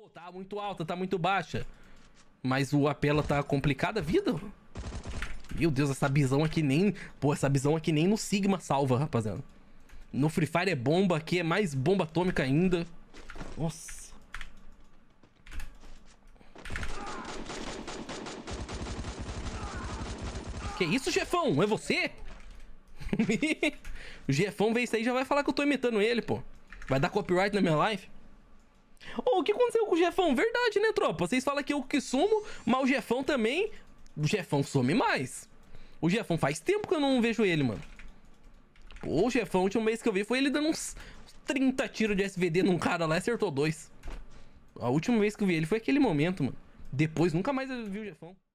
Pô, tá muito alta, tá muito baixa. Mas o apela tá complicada a vida. Meu Deus, essa visão aqui nem... Pô, essa visão aqui nem no Sigma salva, rapaziada. No Free Fire é bomba, aqui é mais bomba atômica ainda. Nossa. Que isso, Jefão? É você? o Jefão vem isso aí já vai falar que eu tô imitando ele, pô. Vai dar copyright na minha live? Ô, oh, o que aconteceu com o Jefão? Verdade, né, tropa? Vocês falam que eu que sumo, mas o Jefão também... O Jefão some mais. O Jefão faz tempo que eu não vejo ele, mano. Pô, o Jefão, a última vez que eu vi foi ele dando uns 30 tiros de SVD num cara lá e acertou dois. A última vez que eu vi ele foi aquele momento, mano. Depois nunca mais eu vi o Jefão.